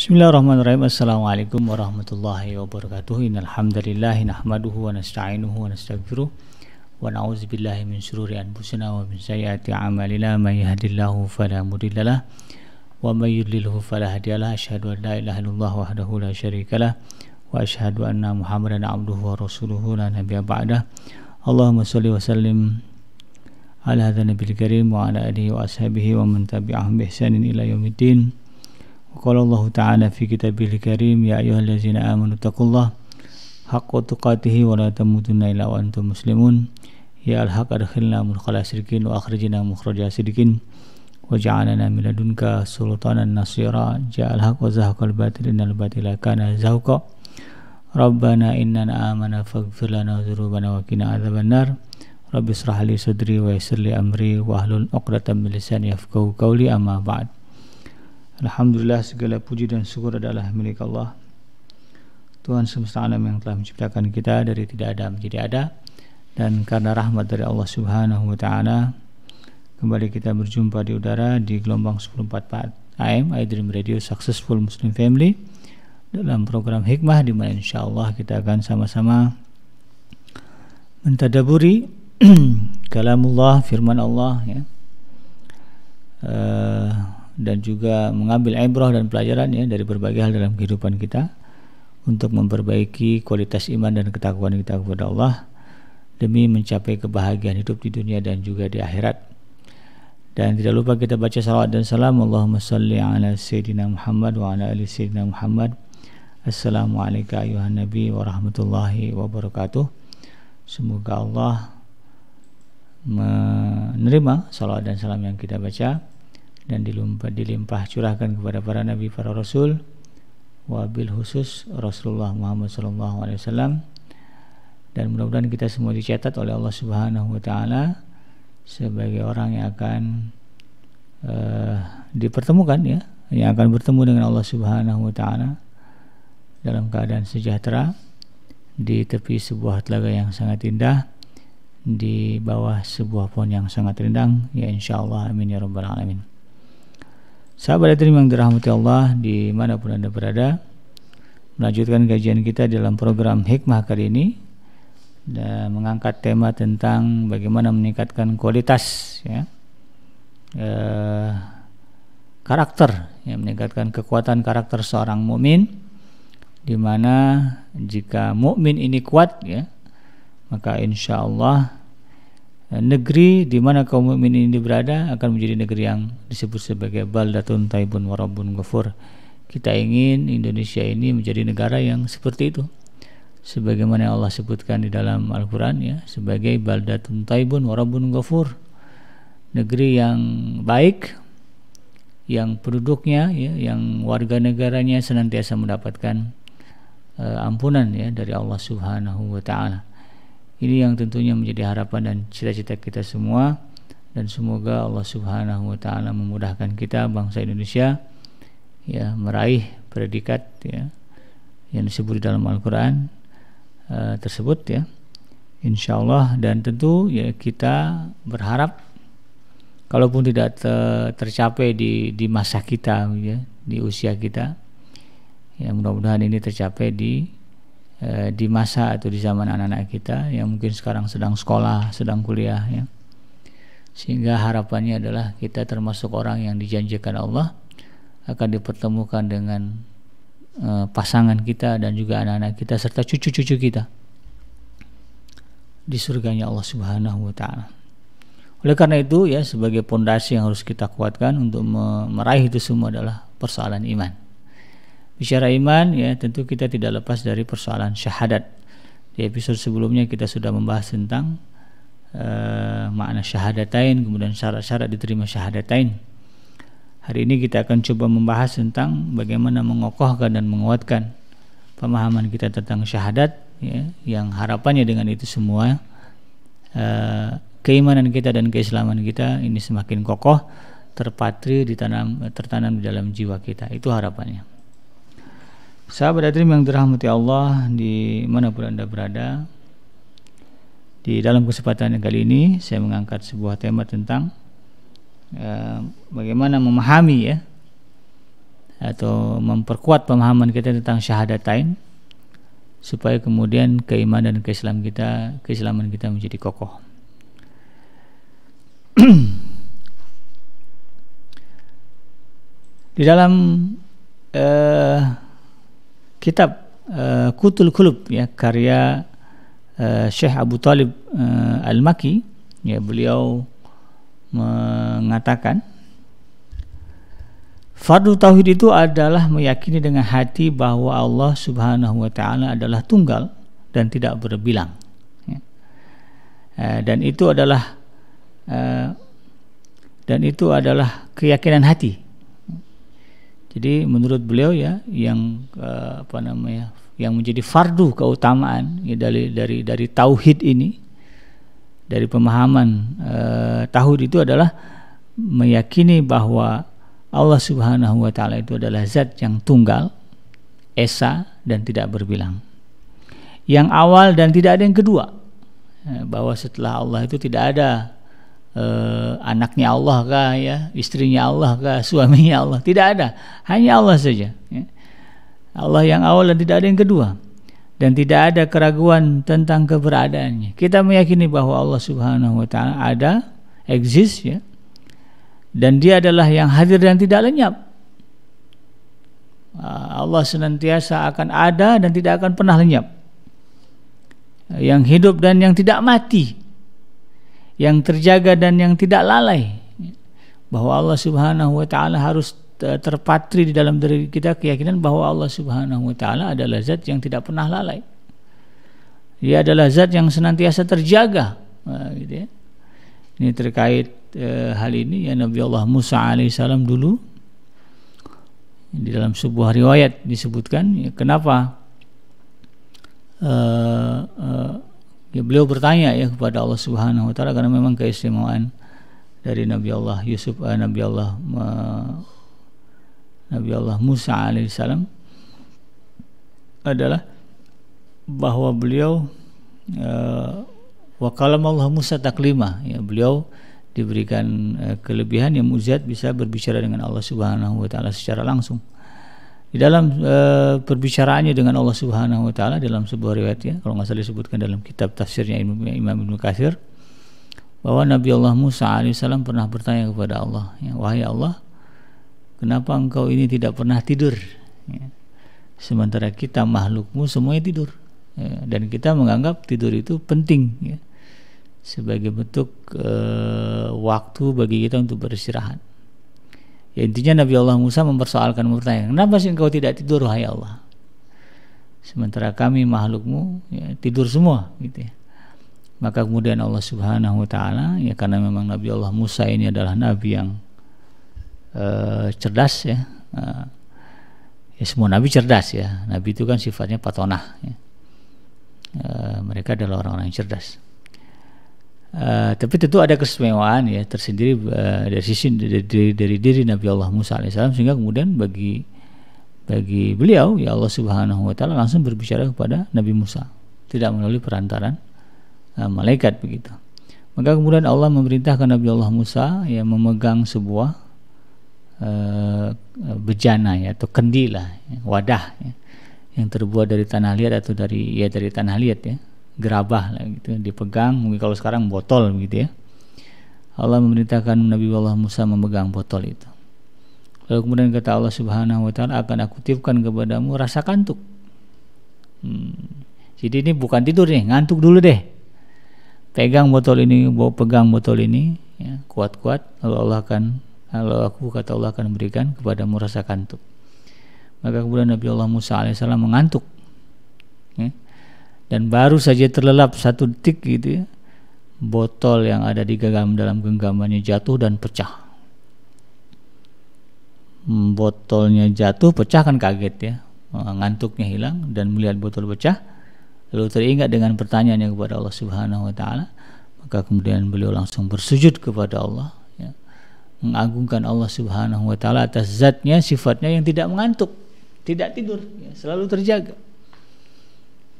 Bismillahirrahmanirrahim. Assalamualaikum warahmatullahi wabarakatuh. Innalhamdalillah nahmaduhu wa nasta'inuhu wa nastaghfiruh wa na'udzu billahi min syururi anfusina wa min sayyiati a'malina may yahdihillahu fala mudilla wa may yudlilhu fala hadiyalah. Asyhadu an la ilaha illallah wahdahu la syarikalah wa asyhadu anna Muhammadan abduhu wa rasuluhu la nabiyya ba'dah. Allahumma shalli wa sallim ala hadzal nabiyil karim wa ala alihi wa ashabihi wa man tabi'ahum bi ihsanin ila yaumiddin. Qala Allah Ta'ala fi kitabihil karim ya ayyuhallazina amanu taqullaha haqqa tuqatih wa la tamutunna illa muslimun ya alhak haq adkhilna mudkhala sirkin wa akhrijna mukhraja sirkin wa ja'alana min ladunka sultanan nasira ja alhak wa zahaqal batil innal batila kana zahuqa Rabbana innana amana faghfir lana dzunubana wa qina adzabannar Rabbi sadri wa yassir amri wa ahlul 'uqdatam min lisani yafqahu qawli amma ba'd Alhamdulillah segala puji dan syukur adalah milik Allah Tuhan semesta alam yang telah menciptakan kita dari tidak ada menjadi ada dan karena rahmat dari Allah Subhanahu wa taala kembali kita berjumpa di udara di gelombang 1044 AM iDream Radio Successful Muslim Family dalam program hikmah di mana Allah kita akan sama-sama mentadaburi kalamullah firman Allah ya eh, dan juga mengambil ibrah dan pelajaran ya dari berbagai hal dalam kehidupan kita untuk memperbaiki kualitas iman dan ketakuan kita kepada Allah demi mencapai kebahagiaan hidup di dunia dan juga di akhirat. Dan tidak lupa kita baca salawat dan salam Allahumma salli ala sayyidina Muhammad wa ala ali sayyidina Muhammad. Assalamualaikum ayuhan nabi warahmatullahi wabarakatuh. Semoga Allah menerima salawat dan salam yang kita baca dan dilimpah, dilimpah curahkan kepada para nabi para rasul wabil khusus Rasulullah Muhammad SAW dan mudah-mudahan kita semua dicatat oleh Allah Subhanahu wa taala sebagai orang yang akan uh, dipertemukan ya yang akan bertemu dengan Allah Subhanahu wa taala dalam keadaan sejahtera di tepi sebuah telaga yang sangat indah di bawah sebuah pohon yang sangat rindang ya insyaallah amin ya rabbal alamin Sahabat hadirin yang dirahmati Allah di dimanapun Anda berada, melanjutkan kajian kita dalam program Hikmah kali ini dan mengangkat tema tentang bagaimana meningkatkan kualitas ya. E, karakter ya, meningkatkan kekuatan karakter seorang mukmin di mana jika mukmin ini kuat ya maka insya Allah Eh, negeri di mana kaum mukminin ini berada akan menjadi negeri yang disebut sebagai baldatun taibun warabun ghafur. Kita ingin Indonesia ini menjadi negara yang seperti itu. Sebagaimana yang Allah sebutkan di dalam Al-Qur'an ya, sebagai baldatun taibun warabun ghafur. Negeri yang baik yang penduduknya ya, yang warga negaranya senantiasa mendapatkan uh, ampunan ya dari Allah Subhanahu wa taala. Ini yang tentunya menjadi harapan dan cita-cita kita semua dan semoga Allah Subhanahu wa taala memudahkan kita bangsa Indonesia ya meraih predikat ya yang disebut dalam Al-Qur'an uh, tersebut ya. Insyaallah dan tentu ya kita berharap kalaupun tidak te tercapai di di masa kita ya, di usia kita ya mudah-mudahan ini tercapai di Eh, di masa atau di zaman anak-anak kita yang mungkin sekarang sedang sekolah, sedang kuliah ya. Sehingga harapannya adalah kita termasuk orang yang dijanjikan Allah akan dipertemukan dengan uh, pasangan kita dan juga anak-anak kita serta cucu-cucu kita di surganya Allah Subhanahu wa taala. Oleh karena itu ya sebagai pondasi yang harus kita kuatkan untuk meraih itu semua adalah persoalan iman bicara iman ya tentu kita tidak lepas dari persoalan syahadat di episode sebelumnya kita sudah membahas tentang uh, makna syahadatain kemudian syarat-syarat diterima syahadatain hari ini kita akan coba membahas tentang bagaimana mengokohkan dan menguatkan pemahaman kita tentang syahadat ya, yang harapannya dengan itu semua uh, keimanan kita dan keislaman kita ini semakin kokoh terpatri ditanam tertanam di dalam jiwa kita itu harapannya Sahabat Adrim yang dirahmati Allah di mana pun Anda berada Di dalam kesempatan kali ini saya mengangkat sebuah tema tentang eh, Bagaimana memahami ya Atau memperkuat pemahaman kita tentang syahadatain Supaya kemudian keimanan dan keislam kita, keislaman kita menjadi kokoh Di dalam eh, kitab uh, Kutul Kulub ya karya uh, Syekh Abu Talib uh, Al-Maki ya beliau mengatakan Fardu tauhid itu adalah meyakini dengan hati bahwa Allah Subhanahu wa taala adalah tunggal dan tidak berbilang. Ya. dan itu adalah dan itu adalah keyakinan hati jadi menurut beliau ya yang uh, apa namanya yang menjadi fardu keutamaan ya, dari dari dari tauhid ini dari pemahaman uh, tauhid itu adalah meyakini bahwa Allah Subhanahu wa taala itu adalah zat yang tunggal, esa dan tidak berbilang. Yang awal dan tidak ada yang kedua. Eh, bahwa setelah Allah itu tidak ada eh, anaknya Allah kah ya, istrinya Allah kah, suaminya Allah. Tidak ada, hanya Allah saja. Ya. Allah yang awal dan tidak ada yang kedua. Dan tidak ada keraguan tentang keberadaannya. Kita meyakini bahwa Allah Subhanahu wa taala ada, exist ya. Dan dia adalah yang hadir dan tidak lenyap. Ah, Allah senantiasa akan ada dan tidak akan pernah lenyap. Yang hidup dan yang tidak mati yang terjaga dan yang tidak lalai bahwa Allah Subhanahu wa taala harus eh, terpatri di dalam diri kita keyakinan bahwa Allah Subhanahu wa taala adalah zat yang tidak pernah lalai. Dia adalah zat yang senantiasa terjaga, nah, gitu ya. Ini terkait eh, hal ini ya Nabi Allah Musa alaihissalam dulu di dalam sebuah riwayat disebutkan ya, kenapa eh, eh, ya beliau bertanya ya kepada Allah Subhanahu wa taala karena memang keistimewaan dari Nabi Allah Yusuf eh, Nabi Allah eh, Nabi Allah Musa alaihissalam adalah bahwa beliau eh, wakalam Allah Musa taklima ya beliau diberikan eh, kelebihan yang mujizat bisa berbicara dengan Allah Subhanahu wa taala secara langsung di dalam e, eh, perbicaraannya dengan Allah Subhanahu wa taala dalam sebuah riwayat ya kalau nggak salah disebutkan dalam kitab tafsirnya Imam Ibnu Katsir bahwa Nabi Allah Musa alaihissalam pernah bertanya kepada Allah ya, wahai Allah kenapa engkau ini tidak pernah tidur ya, sementara kita makhlukmu semuanya tidur ya, dan kita menganggap tidur itu penting ya, sebagai bentuk e, waktu bagi kita untuk beristirahat Ya intinya Nabi Allah Musa mempersoalkan murtanya. Kenapa sih engkau tidak tidur wahai Allah? Sementara kami makhlukmu ya, tidur semua gitu ya. Maka kemudian Allah Subhanahu wa taala ya karena memang Nabi Allah Musa ini adalah nabi yang uh, cerdas ya. Uh, ya semua nabi cerdas ya. Nabi itu kan sifatnya patonah ya. Uh, mereka adalah orang-orang yang cerdas. Eh, tapi tentu ada kesemewaan ya tersendiri uh, dari sisi dari, dari, dari diri Nabi Allah Musa alaihissalam sehingga kemudian bagi bagi beliau ya Allah Subhanahu wa taala langsung berbicara kepada Nabi Musa tidak melalui perantaran uh, malaikat begitu. Maka kemudian Allah memerintahkan Nabi Allah Musa yang memegang sebuah uh, bejana ya atau kendila, ya, wadah ya, yang terbuat dari tanah liat atau dari ya dari tanah liat ya gerabah lah gitu dipegang mungkin kalau sekarang botol gitu ya Allah memerintahkan Nabi Allah Musa memegang botol itu lalu kemudian kata Allah Subhanahu Wa Taala akan aku tiupkan kepadamu rasa kantuk hmm. jadi ini bukan tidur nih ngantuk dulu deh pegang botol ini bawa pegang botol ini kuat ya, kuat-kuat lalu Allah akan lalu aku kata Allah akan berikan kepadamu rasa kantuk maka kemudian Nabi Allah Musa alaihissalam mengantuk dan baru saja terlelap satu detik gitu ya botol yang ada di genggam dalam genggamannya jatuh dan pecah hmm, botolnya jatuh pecah kan kaget ya eh, ngantuknya hilang dan melihat botol pecah lalu teringat dengan pertanyaannya kepada Allah Subhanahu wa taala maka kemudian beliau langsung bersujud kepada Allah ya. mengagungkan Allah Subhanahu wa taala atas zatnya sifatnya yang tidak mengantuk tidak tidur ya, selalu terjaga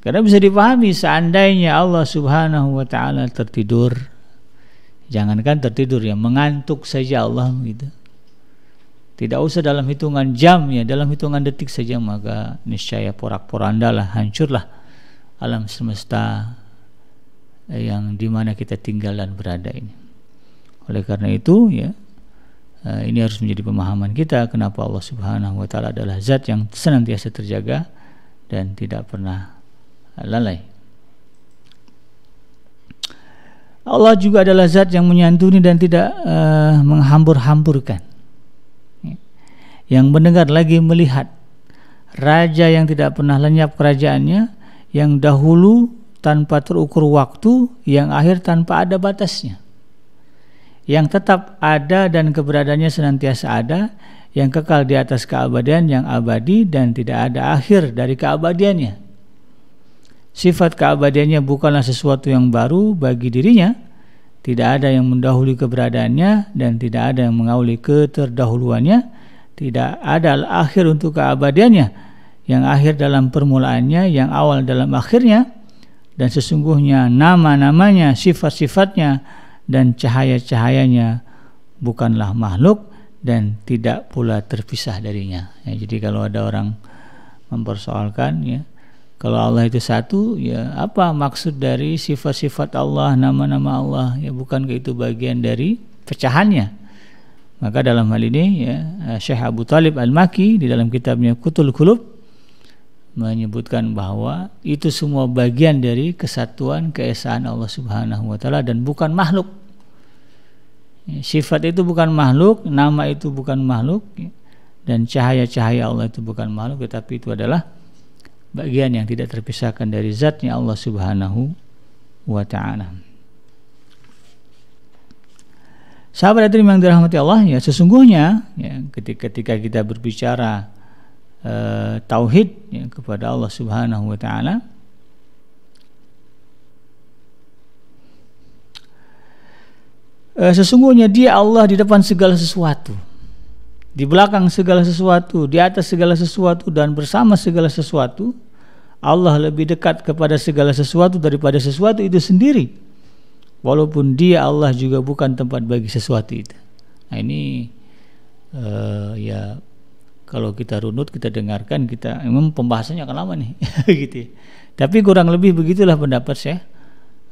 karena bisa dipahami seandainya Allah Subhanahu wa taala tertidur jangankan tertidur ya mengantuk saja Allah gitu. Tidak usah dalam hitungan jam ya, dalam hitungan detik saja maka niscaya porak poranda lah, hancurlah alam semesta yang dimana kita tinggal dan berada ini. Oleh karena itu ya eh, ini harus menjadi pemahaman kita kenapa Allah Subhanahu wa taala adalah zat yang senantiasa terjaga dan tidak pernah lalai Allah juga adalah zat yang menyantuni dan tidak uh, menghambur-hamburkan yang mendengar lagi melihat raja yang tidak pernah lenyap kerajaannya yang dahulu tanpa terukur waktu yang akhir tanpa ada batasnya yang tetap ada dan keberadaannya senantiasa ada yang kekal di atas keabadian yang abadi dan tidak ada akhir dari keabadiannya Sifat keabadiannya bukanlah sesuatu yang baru bagi dirinya, tidak ada yang mendahului keberadaannya dan tidak ada yang mengawali keterdahuluannya, tidak ada akhir untuk keabadiannya, yang akhir dalam permulaannya, yang awal dalam akhirnya, dan sesungguhnya nama-namanya, sifat-sifatnya, dan cahaya-cahayanya bukanlah makhluk dan tidak pula terpisah darinya. Ya, jadi kalau ada orang mempersoalkan ya kalau Allah itu satu, ya apa maksud dari sifat-sifat Allah, nama-nama Allah? Ya ke itu bagian dari pecahannya? Maka dalam hal ini ya eh, Syekh Abu Talib Al-Maki di dalam kitabnya Kutul Kulub menyebutkan bahwa itu semua bagian dari kesatuan keesaan Allah Subhanahu wa taala dan bukan makhluk. Ya, sifat itu bukan makhluk, nama itu bukan makhluk ya, dan cahaya-cahaya Allah itu bukan makhluk tetapi itu adalah bagian yang tidak terpisahkan dari zatnya Allah Subhanahu wa taala. Sahabat hadirin yang dirahmati Allah ya sesungguhnya ya, ketika, ketika kita berbicara uh, tauhid ya, kepada Allah Subhanahu wa taala eh, sesungguhnya dia Allah di depan segala sesuatu di belakang segala sesuatu, di atas segala sesuatu dan bersama segala sesuatu, Allah lebih dekat kepada segala sesuatu daripada sesuatu itu sendiri. Walaupun dia Allah juga bukan tempat bagi sesuatu itu. Nah ini uh, ya kalau kita runut, kita dengarkan, kita memang pembahasannya akan lama nih, gitu. Ya. Tapi kurang lebih begitulah pendapat saya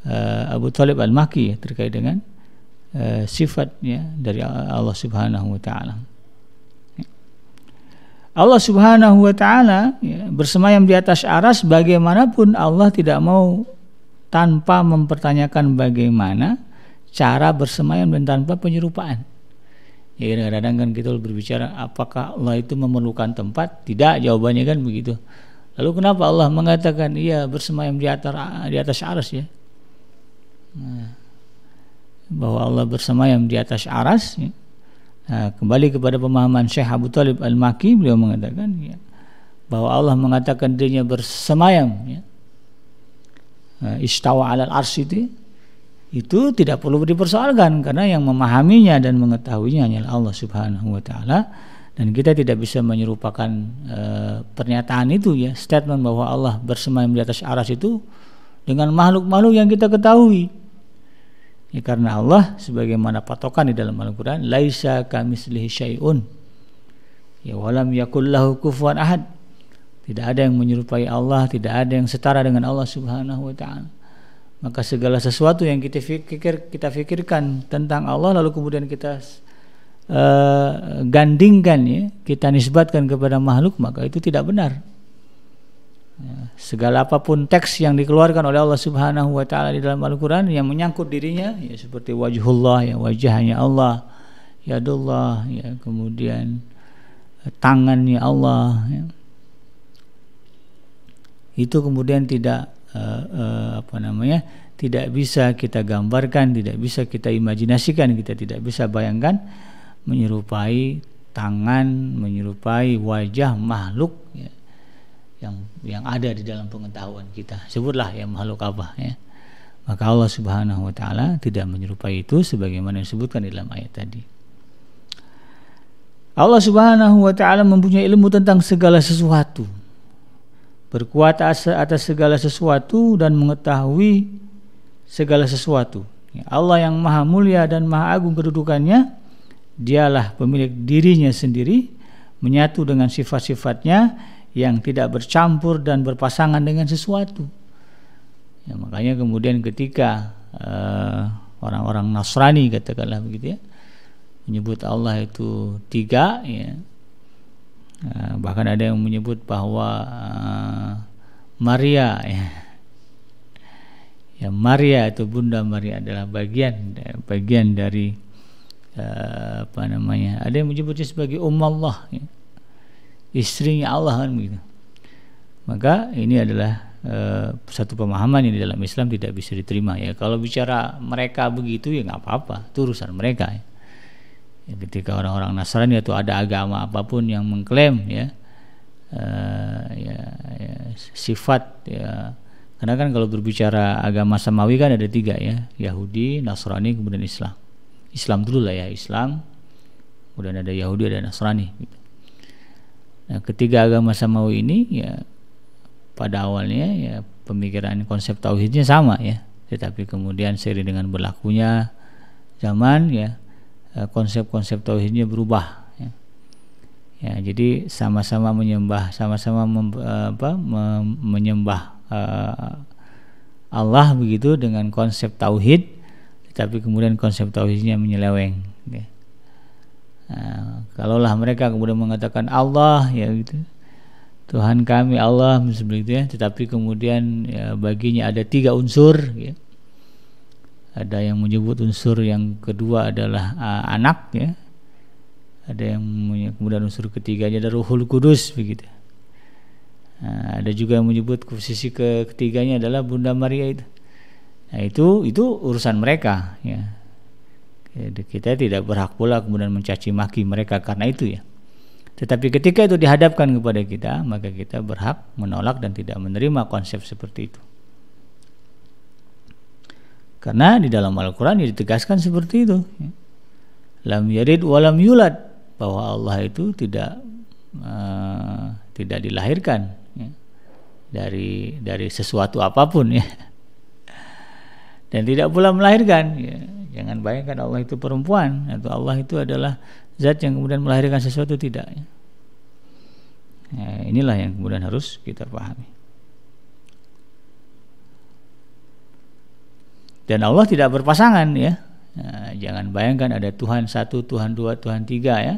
uh, Abu Talib Al Maki ya, terkait dengan uh, eh, sifatnya dari Allah Subhanahu Wa Taala. Allah Subhanahu wa taala ya, bersemayam di atas aras bagaimanapun Allah tidak mau tanpa mempertanyakan bagaimana cara bersemayam dan tanpa penyerupaan. Ya kadang-kadang kan kita berbicara apakah Allah itu memerlukan tempat? Tidak, jawabannya kan begitu. Lalu kenapa Allah mengatakan iya bersemayam di atas di atas aras ya? Nah, bahwa Allah bersemayam di atas aras ya. Ha, kembali kepada pemahaman Syekh Abu Talib Al-Maki, beliau mengatakan ya, bahwa Allah mengatakan dirinya bersemayam. Ya. Istawa alal ars itu, itu tidak perlu dipersoalkan karena yang memahaminya dan mengetahuinya hanyalah Allah Subhanahu Wa Taala dan kita tidak bisa menyerupakan e, pernyataan itu ya statement bahwa Allah bersemayam di atas aras itu dengan makhluk-makhluk yang kita ketahui Ya, karena Allah sebagaimana patokan di dalam Al-Qur'an laisa kamislihi syai'un. Ya walam yakul lahu kufuwan ahad. Tidak ada yang menyerupai Allah, tidak ada yang setara dengan Allah Subhanahu wa taala. Maka segala sesuatu yang kita pikir kita pikirkan tentang Allah lalu kemudian kita uh, gandingkan ya, kita nisbatkan kepada makhluk maka itu tidak benar. Ya, segala apapun teks yang dikeluarkan oleh Allah Subhanahu wa taala di dalam Al-Qur'an yang menyangkut dirinya ya seperti wajhullah ya wajahnya Allah yadullah ya kemudian eh, tangannya Allah ya. itu kemudian tidak uh, uh, apa namanya tidak bisa kita gambarkan tidak bisa kita imajinasikan kita tidak bisa bayangkan menyerupai tangan menyerupai wajah makhluk ya yang yang ada di dalam pengetahuan kita sebutlah yang makhluk apa ya maka Allah Subhanahu wa taala tidak menyerupai itu sebagaimana disebutkan di dalam ayat tadi Allah Subhanahu wa taala mempunyai ilmu tentang segala sesuatu berkuat atas segala sesuatu dan mengetahui segala sesuatu ya, Allah yang maha mulia dan maha agung kedudukannya dialah pemilik dirinya sendiri menyatu dengan sifat-sifatnya yang tidak bercampur dan berpasangan dengan sesuatu. Ya, makanya kemudian ketika eh, orang-orang Nasrani katakanlah begitu ya, menyebut Allah itu tiga, ya, uh, bahkan ada yang menyebut bahwa uh, Maria, ya, ya Maria itu Bunda Maria adalah bagian bagian dari uh, apa namanya, ada yang menyebutnya sebagai Ummallah Allah. Ya istrinya Allah kan begitu maka ini adalah uh, satu pemahaman yang di dalam Islam tidak bisa diterima ya kalau bicara mereka begitu ya nggak apa-apa itu urusan mereka ya. ya ketika orang-orang Nasrani atau ada agama apapun yang mengklaim ya, uh, ya, ya sifat ya karena kan kalau berbicara agama samawi kan ada tiga ya Yahudi Nasrani kemudian Islam Islam dulu lah ya Islam kemudian ada Yahudi ada Nasrani gitu. Nah, ketiga agama samawi ini ya pada awalnya ya pemikiran konsep tauhidnya sama ya, tetapi kemudian seiring dengan berlakunya zaman ya eh, konsep-konsep tauhidnya berubah ya. ya jadi sama-sama menyembah sama-sama eh, apa mem, menyembah uh, Allah begitu dengan konsep tauhid tetapi kemudian konsep tauhidnya menyeleweng ya. Nah, kalaulah mereka kemudian mengatakan Allah ya gitu. Tuhan kami Allah seperti itu ya, tetapi kemudian ya, baginya ada tiga unsur ya. Ada yang menyebut unsur yang kedua adalah uh, anak ya. Ada yang kemudian unsur ketiganya adalah Ruhul Kudus begitu. Nah, ada juga yang menyebut sisi ketiganya adalah Bunda Maria itu. Nah, itu itu urusan mereka ya Ya, kita tidak berhak pula kemudian mencaci maki mereka karena itu ya tetapi ketika itu dihadapkan kepada kita maka kita berhak menolak dan tidak menerima konsep seperti itu karena di dalam Al-Quran ya ditegaskan seperti itu lam yarid walam yulad bahwa Allah itu tidak uh, tidak dilahirkan ya. dari dari sesuatu apapun ya dan tidak pula melahirkan ya Jangan bayangkan Allah itu perempuan atau Allah itu adalah zat yang kemudian melahirkan sesuatu tidak. Nah, inilah yang kemudian harus kita pahami. dan Allah tidak berpasangan ya nah, jangan bayangkan ada Tuhan satu Tuhan dua Tuhan tiga ya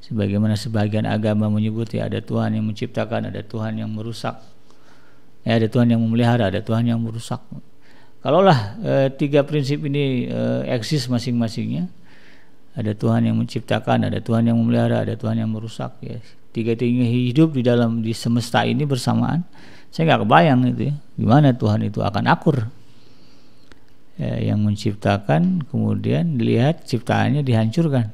sebagaimana sebagian agama menyebut ya ada Tuhan yang menciptakan ada Tuhan yang merusak ya ada Tuhan yang memelihara ada Tuhan yang merusak Kalaulah e, tiga prinsip ini e, eksis masing-masingnya, ada Tuhan yang menciptakan, ada Tuhan yang memelihara, ada Tuhan yang merusak. Ya. tiga tiga hidup di dalam di semesta ini bersamaan. Saya nggak kebayang itu, ya. gimana Tuhan itu akan akur. Ya, yang menciptakan, kemudian dilihat ciptaannya dihancurkan.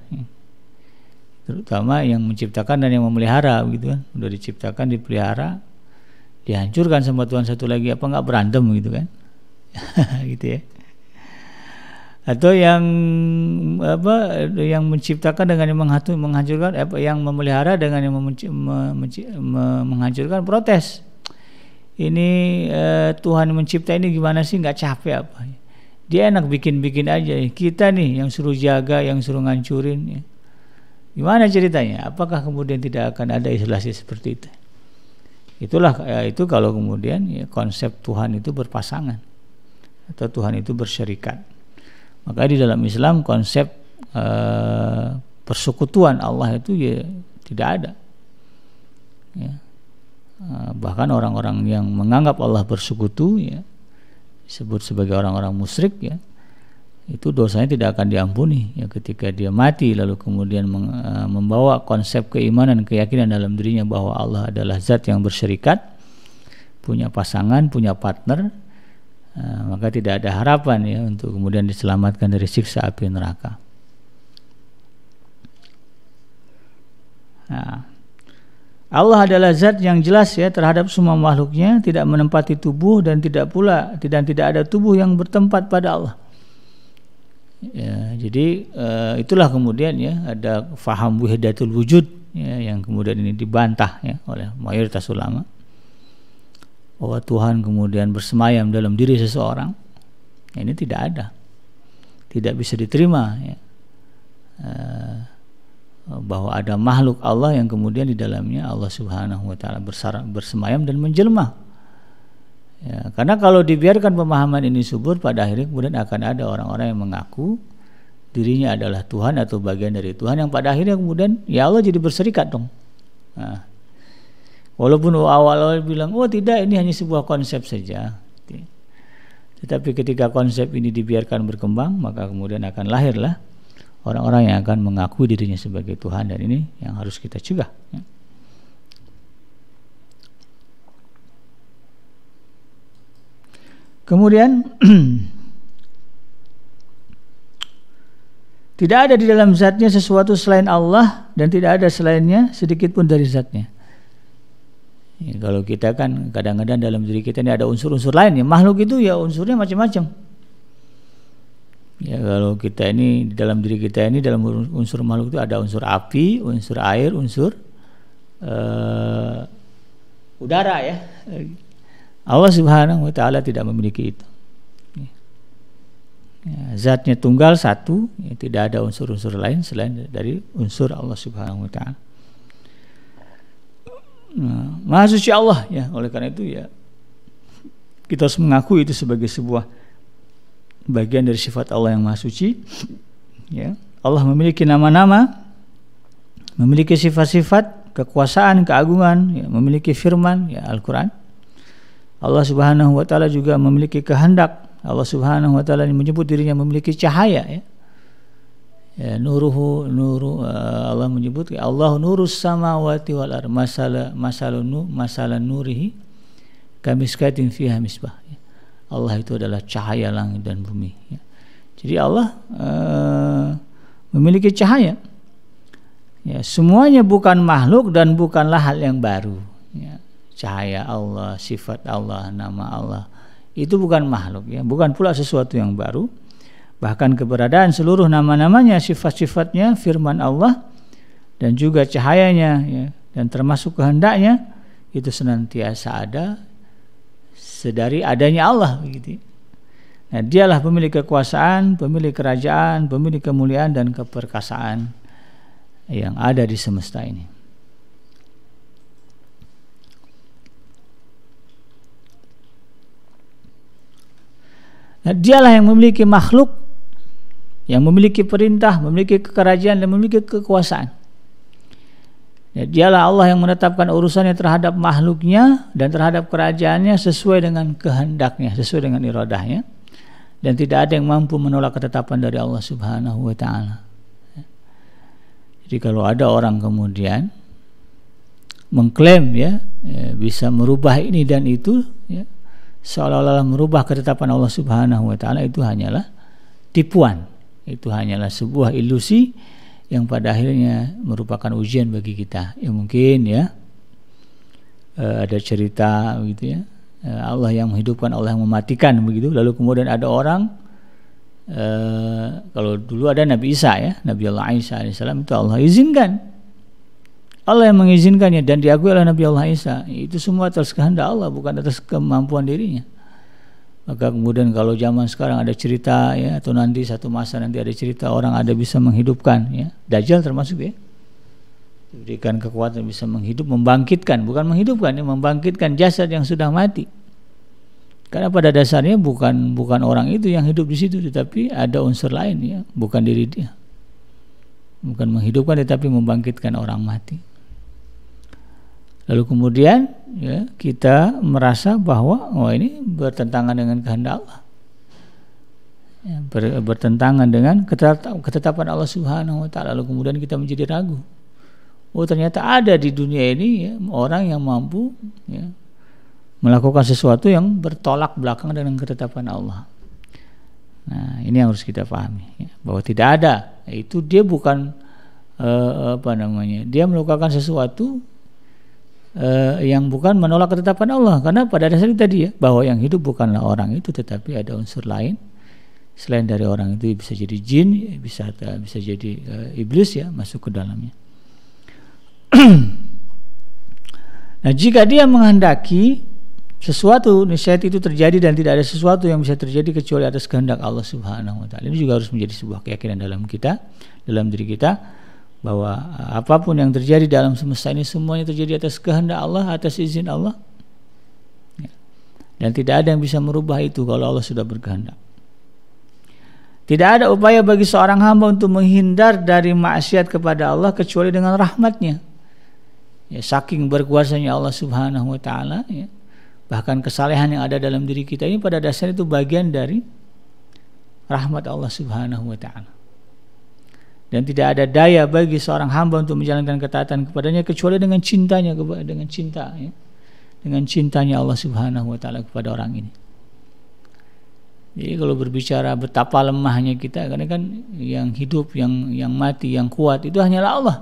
Terutama yang menciptakan dan yang memelihara, gitu kan. Udah diciptakan, dipelihara, dihancurkan sama Tuhan satu lagi apa nggak berantem gitu kan? gitu ya atau yang apa yang menciptakan dengan yang menghancurkan apa yang memelihara dengan yang memenci, me, menghancurkan protes ini eh, Tuhan mencipta ini gimana sih nggak capek apa dia enak bikin-bikin aja kita nih yang suruh jaga yang suruh ngancurin ya. gimana ceritanya apakah kemudian tidak akan ada isolasi seperti itu itulah ya, itu kalau kemudian ya, konsep Tuhan itu berpasangan atau Tuhan itu bersyarikat. Maka di dalam Islam konsep e, persekutuan Allah itu ya tidak ada. Ya. Eh, bahkan orang-orang yang menganggap Allah bersekutu ya disebut sebagai orang-orang musyrik ya itu dosanya tidak akan diampuni ya ketika dia mati lalu kemudian meng, e, membawa konsep keimanan keyakinan dalam dirinya bahwa Allah adalah zat yang bersyarikat punya pasangan punya partner Eh, maka tidak ada harapan ya untuk kemudian diselamatkan dari siksa api neraka. Nah, Allah adalah zat yang jelas ya terhadap semua makhluknya, tidak menempati tubuh dan tidak pula tidak tidak ada tubuh yang bertempat pada Allah. Ya, jadi uh, itulah kemudian ya ada faham wahdatul wujud ya, yang kemudian ini dibantah ya oleh mayoritas ulama bahwa Tuhan kemudian bersemayam dalam diri seseorang ya ini tidak ada tidak bisa diterima ya. eh, bahwa ada makhluk Allah yang kemudian di dalamnya Allah Subhanahu wa taala bersemayam dan menjelma. Ya, karena kalau dibiarkan pemahaman ini subur pada akhirnya kemudian akan ada orang-orang yang mengaku dirinya adalah Tuhan atau bagian dari Tuhan yang pada akhirnya kemudian ya Allah jadi berserikat dong. Nah, Walaupun awal-awal bilang, oh tidak ini hanya sebuah konsep saja. Tetapi ketika konsep ini dibiarkan berkembang, maka kemudian akan lahirlah orang-orang yang akan mengakui dirinya sebagai Tuhan dan ini yang harus kita cegah. Ya. Kemudian tidak ada di dalam zatnya sesuatu selain Allah dan tidak ada selainnya sedikit pun dari zatnya. Ya, kalau kita kan kadang-kadang dalam diri kita ini ada unsur-unsur lain ya makhluk itu ya unsurnya macam-macam. Ya kalau kita ini dalam diri kita ini dalam unsur makhluk itu ada unsur api, unsur air, unsur uh, udara ya. Allah Subhanahu wa taala tidak memiliki itu. Ya, zatnya tunggal satu, ya, tidak ada unsur-unsur lain selain dari unsur Allah Subhanahu wa taala. Nah, Maha suci Allah ya. Oleh karena itu ya kita harus mengakui itu sebagai sebuah bagian dari sifat Allah yang Maha Suci. Ya. Allah memiliki nama-nama, memiliki sifat-sifat, kekuasaan, keagungan, ya, memiliki firman, ya Al-Qur'an. Allah Subhanahu wa taala juga memiliki kehendak. Allah Subhanahu wa taala menyebut dirinya memiliki cahaya ya ya, nuruhu nuru uh, Allah menyebut Allah nurus samawati wal ar masalah masalah nu masalah nurihi kamiskatin fiha misbah ya. Allah itu adalah cahaya langit dan bumi ya. jadi Allah uh, memiliki cahaya ya semuanya bukan makhluk dan bukanlah hal yang baru ya. cahaya Allah sifat Allah nama Allah itu bukan makhluk ya bukan pula sesuatu yang baru bahkan keberadaan seluruh nama-namanya, sifat-sifatnya, firman Allah dan juga cahayanya ya, dan termasuk kehendaknya itu senantiasa ada sedari adanya Allah begitu. Nah, dialah pemilik kekuasaan, pemilik kerajaan, pemilik kemuliaan dan keperkasaan yang ada di semesta ini. Nah, dialah yang memiliki makhluk yang memiliki perintah, memiliki kekerajaan dan memiliki kekuasaan. Ya, dialah Allah yang menetapkan urusannya terhadap makhluknya dan terhadap kerajaannya sesuai dengan kehendaknya, sesuai dengan iradahnya. Dan tidak ada yang mampu menolak ketetapan dari Allah Subhanahu wa taala. Jadi kalau ada orang kemudian mengklaim ya, ya bisa merubah ini dan itu ya, seolah-olah merubah ketetapan Allah Subhanahu wa taala itu hanyalah tipuan itu hanyalah sebuah ilusi yang pada akhirnya merupakan ujian bagi kita ya mungkin ya eh, ada cerita gitu ya eh, Allah yang menghidupkan Allah yang mematikan begitu lalu kemudian ada orang eh, kalau dulu ada Nabi Isa ya Nabi Allah Isa alaihissalam itu Allah izinkan Allah yang mengizinkannya dan diakui oleh Nabi Allah Isa itu semua atas kehendak Allah bukan atas kemampuan dirinya maka kemudian kalau zaman sekarang ada cerita ya atau nanti satu masa nanti ada cerita orang ada bisa menghidupkan ya dajjal termasuk ya diberikan kekuatan bisa menghidup membangkitkan bukan menghidupkan ya membangkitkan jasad yang sudah mati karena pada dasarnya bukan bukan orang itu yang hidup di situ tetapi ada unsur lain ya bukan diri dia bukan menghidupkan tetapi membangkitkan orang mati Lalu kemudian ya, kita merasa bahwa oh ini bertentangan dengan kehendak Allah. Ya, ber, bertentangan dengan ketetapan Allah Subhanahu wa taala. Lalu kemudian kita menjadi ragu. Oh ternyata ada di dunia ini ya, orang yang mampu ya, melakukan sesuatu yang bertolak belakang dengan ketetapan Allah. Nah, ini yang harus kita pahami ya, bahwa tidak ada. Itu dia bukan eh, apa namanya? Dia melakukan sesuatu eh, yang bukan menolak ketetapan Allah karena pada dasarnya tadi ya bahwa yang hidup bukanlah orang itu tetapi ada unsur lain selain dari orang itu bisa jadi jin bisa bisa jadi eh, iblis ya masuk ke dalamnya nah jika dia menghendaki sesuatu nisyat itu terjadi dan tidak ada sesuatu yang bisa terjadi kecuali atas kehendak Allah Subhanahu wa taala. Ini juga harus menjadi sebuah keyakinan dalam kita, dalam diri kita bahwa eh, apapun yang terjadi dalam semesta ini semuanya terjadi atas kehendak Allah, atas izin Allah. Ya. Dan tidak ada yang bisa merubah itu kalau Allah sudah berkehendak. Tidak ada upaya bagi seorang hamba untuk menghindar dari maksiat kepada Allah kecuali dengan rahmatnya. Ya, saking berkuasanya Allah Subhanahu wa taala ya. Bahkan kesalehan yang ada dalam diri kita ini pada dasarnya itu bagian dari rahmat Allah Subhanahu wa taala dan tidak ada daya bagi seorang hamba untuk menjalankan ketaatan kepadanya kecuali dengan cintanya dengan cinta ya. dengan cintanya Allah Subhanahu wa taala kepada orang ini. Jadi kalau berbicara betapa lemahnya kita karena kan yang hidup, yang yang mati, yang kuat itu hanyalah Allah.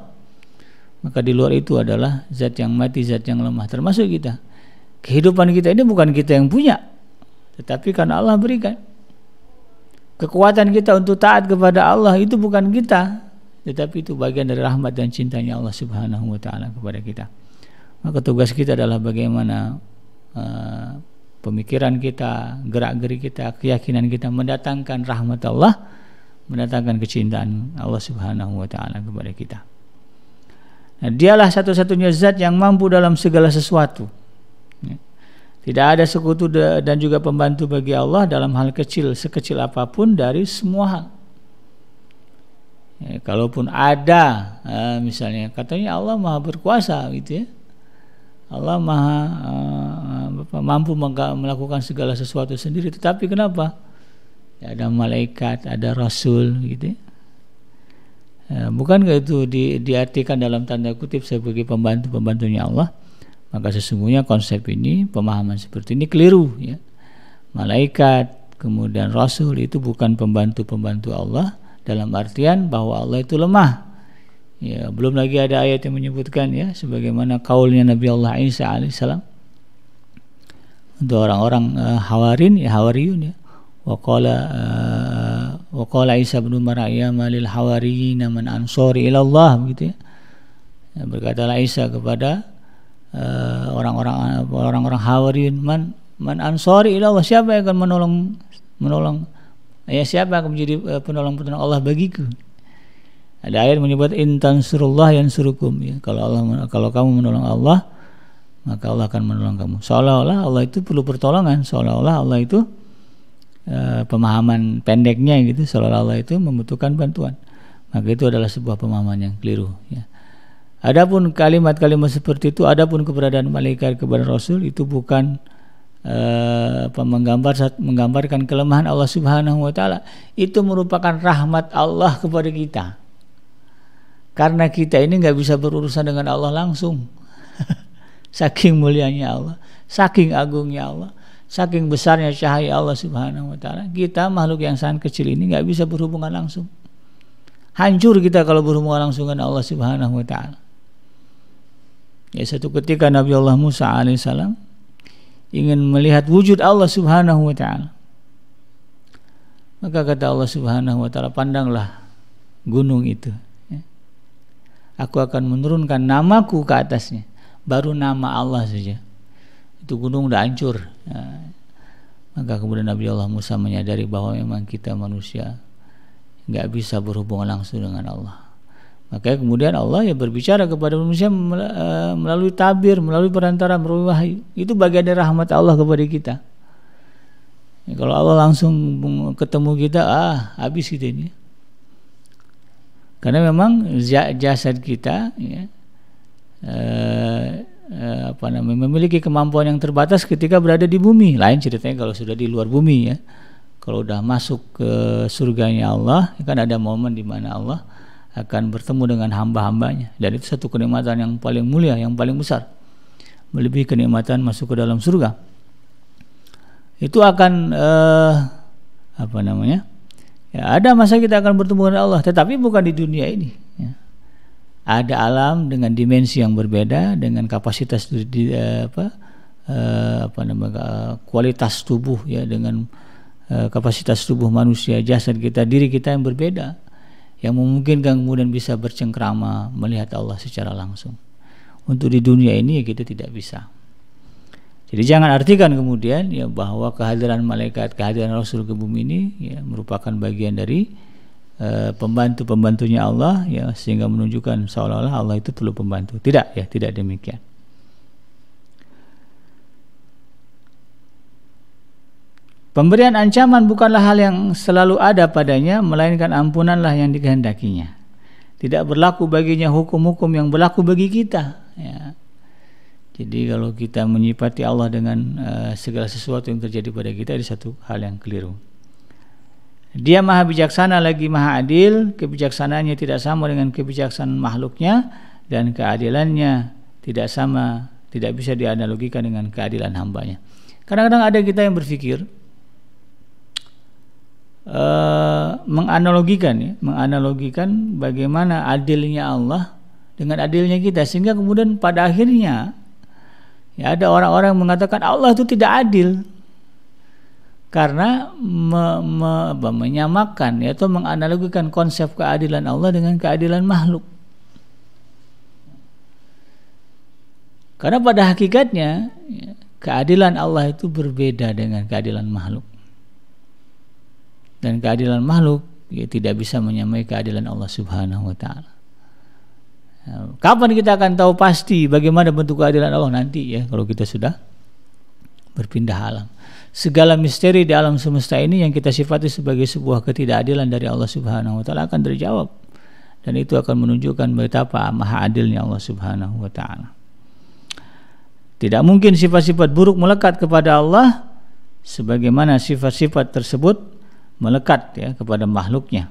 Maka di luar itu adalah zat yang mati, zat yang lemah termasuk kita. Kehidupan kita ini bukan kita yang punya, tetapi karena Allah berikan. Kekuatan kita untuk taat kepada Allah itu bukan kita, tetapi itu bagian dari rahmat dan cintanya Allah Subhanahu wa taala kepada kita. Maka tugas kita adalah bagaimana uh, pemikiran kita, gerak-gerik kita, keyakinan kita mendatangkan rahmat Allah, mendatangkan kecintaan Allah Subhanahu wa taala kepada kita. Nah, dialah satu-satunya zat yang mampu dalam segala sesuatu. Ya. Tidak ada sekutu dan juga pembantu bagi Allah dalam hal kecil, sekecil apapun dari semua hal. Ya, kalaupun ada, misalnya katanya Allah maha berkuasa gitu ya. Allah maha eh, mampu melakukan segala sesuatu sendiri. Tetapi kenapa? Ya, ada malaikat, ada rasul gitu ya. ya bukankah itu di, diartikan dalam tanda kutip sebagai pembantu-pembantunya Allah? Maka sesungguhnya konsep ini, pemahaman seperti ini keliru ya. Malaikat, kemudian rasul itu bukan pembantu-pembantu Allah dalam artian bahwa Allah itu lemah. Ya, belum lagi ada ayat yang menyebutkan ya sebagaimana kaulnya Nabi Allah Isa alaihissalam untuk orang-orang uh, hawarin ya hawariyun ya waqala uh, eh, waqala Isa bin Maryam ya lil hawariyin man ansori ilallah begitu ya. ya berkatalah Isa kepada Eh, orang-orang uh, orang-orang Hawarin man man ansori ilallah ya siapa yang akan menolong menolong ya siapa yang akan menjadi penolong-penolong eh, Allah bagiku ada ayat menyebut intan surullah yang surukum ya kalau Allah kalau kamu menolong Allah maka Allah akan menolong kamu seolah-olah Allah itu perlu pertolongan seolah-olah Allah itu uh, pemahaman pendeknya gitu seolah-olah Allah itu membutuhkan bantuan maka itu adalah sebuah pemahaman yang keliru ya Adapun kalimat-kalimat seperti itu, adapun keberadaan malaikat kepada Rasul itu bukan eh, apa, menggambar menggambarkan kelemahan Allah Subhanahu Wa Taala. Itu merupakan rahmat Allah kepada kita. Karena kita ini nggak bisa berurusan dengan Allah langsung. saking mulianya Allah, saking agungnya Allah, saking besarnya cahaya Allah Subhanahu Wa Taala. Kita makhluk yang sangat kecil ini nggak bisa berhubungan langsung. Hancur kita kalau berhubungan langsung dengan Allah Subhanahu Wa Taala Ya satu ketika Nabi Allah Musa alaihissalam ingin melihat wujud Allah Subhanahu wa taala. Maka kata Allah Subhanahu wa taala, pandanglah gunung itu. Ya. Aku akan menurunkan namaku ke atasnya. Baru nama Allah saja. Itu gunung udah hancur. Ya. Maka kemudian Nabi Allah Musa menyadari bahwa memang kita manusia nggak bisa berhubungan langsung dengan Allah. Maka kemudian Allah ya berbicara kepada manusia e, melalui tabir, melalui perantara, melalui wahyu. Itu bagian dari rahmat Allah kepada kita. Ya, kalau Allah langsung ketemu kita, ah habis kita ini. Karena memang jasad kita ya, eh, apa namanya memiliki kemampuan yang terbatas ketika berada di bumi. Lain ceritanya kalau sudah di luar bumi ya. Kalau udah masuk ke surganya Allah, ya kan ada momen di mana Allah akan bertemu dengan hamba-hambanya dan itu satu kenikmatan yang paling mulia yang paling besar melebihi kenikmatan masuk ke dalam surga itu akan eh, apa namanya ya, ada masa kita akan bertemu dengan Allah tetapi bukan di dunia ini ya. ada alam dengan dimensi yang berbeda dengan kapasitas di, di, eh, apa eh, apa namanya eh, kualitas tubuh ya dengan eh, kapasitas tubuh manusia jasad kita diri kita yang berbeda yang memungkinkan kemudian bisa bercengkrama melihat Allah secara langsung. Untuk di dunia ini ya kita tidak bisa. Jadi jangan artikan kemudian ya bahwa kehadiran malaikat, kehadiran Rasul ke bumi ini ya merupakan bagian dari eh, pembantu-pembantunya Allah ya sehingga menunjukkan seolah-olah Allah itu perlu pembantu. Tidak ya, tidak demikian. Pemberian ancaman bukanlah hal yang selalu ada padanya, melainkan ampunanlah yang dikehendakinya. Tidak berlaku baginya hukum-hukum yang berlaku bagi kita. Ya. Jadi kalau kita menyipati Allah dengan uh, segala sesuatu yang terjadi pada kita itu satu hal yang keliru. Dia maha bijaksana lagi maha adil, kebijaksanaannya tidak sama dengan kebijaksanaan makhluknya dan keadilannya tidak sama, tidak bisa dianalogikan dengan keadilan hambanya. Kadang-kadang ada kita yang berpikir, uh, menganalogikan ya, menganalogikan bagaimana adilnya Allah dengan adilnya kita sehingga kemudian pada akhirnya ya ada orang-orang yang mengatakan Allah itu tidak adil karena me, me, apa, menyamakan yaitu menganalogikan konsep keadilan Allah dengan keadilan makhluk. Karena pada hakikatnya ya, keadilan Allah itu berbeda dengan keadilan makhluk dan keadilan makhluk ya, tidak bisa menyamai keadilan Allah Subhanahu wa taala. Ya, kapan kita akan tahu pasti bagaimana bentuk keadilan Allah nanti ya kalau kita sudah berpindah alam. Segala misteri di alam semesta ini yang kita sifati sebagai sebuah ketidakadilan dari Allah Subhanahu wa taala akan terjawab dan itu akan menunjukkan betapa maha adilnya Allah Subhanahu wa taala. Tidak mungkin sifat-sifat buruk melekat kepada Allah sebagaimana sifat-sifat tersebut melekat ya kepada makhluknya.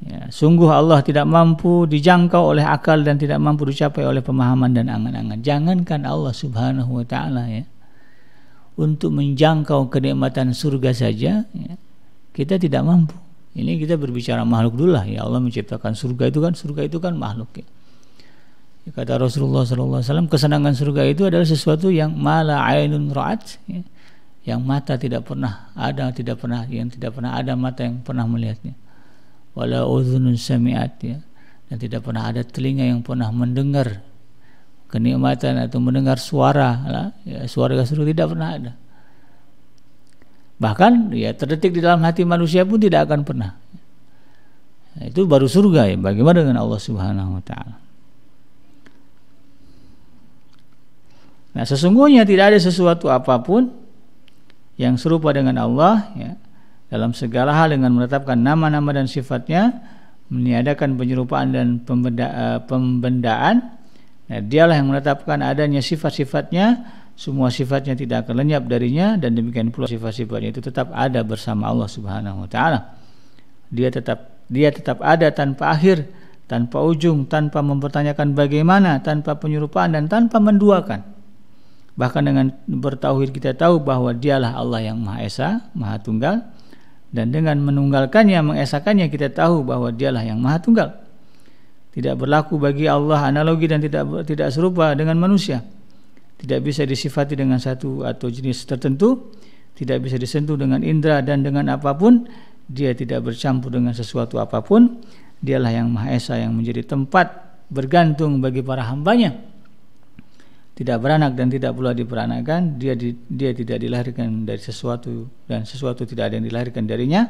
Ya, sungguh Allah tidak mampu dijangkau oleh akal dan tidak mampu dicapai oleh pemahaman dan angan-angan. Jangankan Allah Subhanahu wa taala ya. Untuk menjangkau kenikmatan surga saja ya, kita tidak mampu. Ini kita berbicara makhluk dulu lah ya Allah menciptakan surga itu kan surga itu kan makhluk ya. Kata Rasulullah SAW kesenangan surga itu adalah sesuatu yang malah ainun ra'at ya yang mata tidak pernah ada tidak pernah yang tidak pernah ada mata yang pernah melihatnya wala uzunun sami'at ya dan tidak pernah ada telinga yang pernah mendengar kenikmatan atau mendengar suara lah, ya, suara kasur tidak pernah ada bahkan ya terdetik di dalam hati manusia pun tidak akan pernah nah, itu baru surga ya bagaimana dengan Allah Subhanahu wa taala Nah sesungguhnya tidak ada sesuatu apapun yang serupa dengan Allah ya, dalam segala hal dengan menetapkan nama-nama dan sifatnya meniadakan penyerupaan dan pembenda, eh, pembendaan nah, dialah yang menetapkan adanya sifat-sifatnya semua sifatnya tidak akan lenyap darinya dan demikian pula sifat-sifatnya itu tetap ada bersama Allah Subhanahu wa taala. Dia tetap dia tetap ada tanpa akhir, tanpa ujung, tanpa mempertanyakan bagaimana, tanpa penyerupaan dan tanpa menduakan. Bahkan dengan bertauhid kita tahu bahwa dialah Allah yang Maha Esa, Maha Tunggal. Dan dengan menunggalkannya, mengesakannya kita tahu bahwa dialah yang Maha Tunggal. Tidak berlaku bagi Allah analogi dan tidak tidak serupa dengan manusia. Tidak bisa disifati dengan satu atau jenis tertentu, tidak bisa disentuh dengan indera dan dengan apapun, dia tidak bercampur dengan sesuatu apapun. Dialah yang Maha Esa yang menjadi tempat bergantung bagi para hambanya tidak beranak dan tidak pula diperanakan, dia di, dia tidak dilahirkan dari sesuatu dan sesuatu tidak ada yang dilahirkan darinya.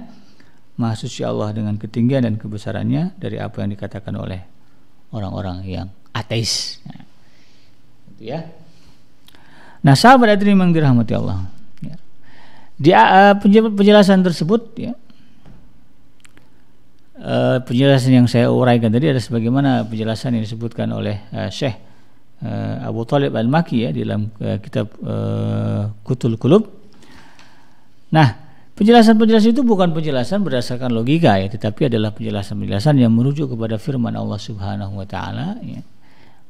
Maha suci Allah dengan ketinggian dan kebesarannya dari apa yang dikatakan oleh orang-orang yang ateis. Nah, itu ya. Nah, sahabat itu memang dirahmati Allah. Ya. Di uh, penjelasan tersebut ya. Uh, penjelasan yang saya uraikan tadi ada sebagaimana penjelasan yang disebutkan oleh uh, Syekh uh, Abu Talib Al-Maki ya di dalam uh, kitab uh, Kutul Kulub. Nah, penjelasan-penjelasan itu bukan penjelasan berdasarkan logika ya, tetapi adalah penjelasan-penjelasan yang merujuk kepada firman Allah Subhanahu wa taala ya,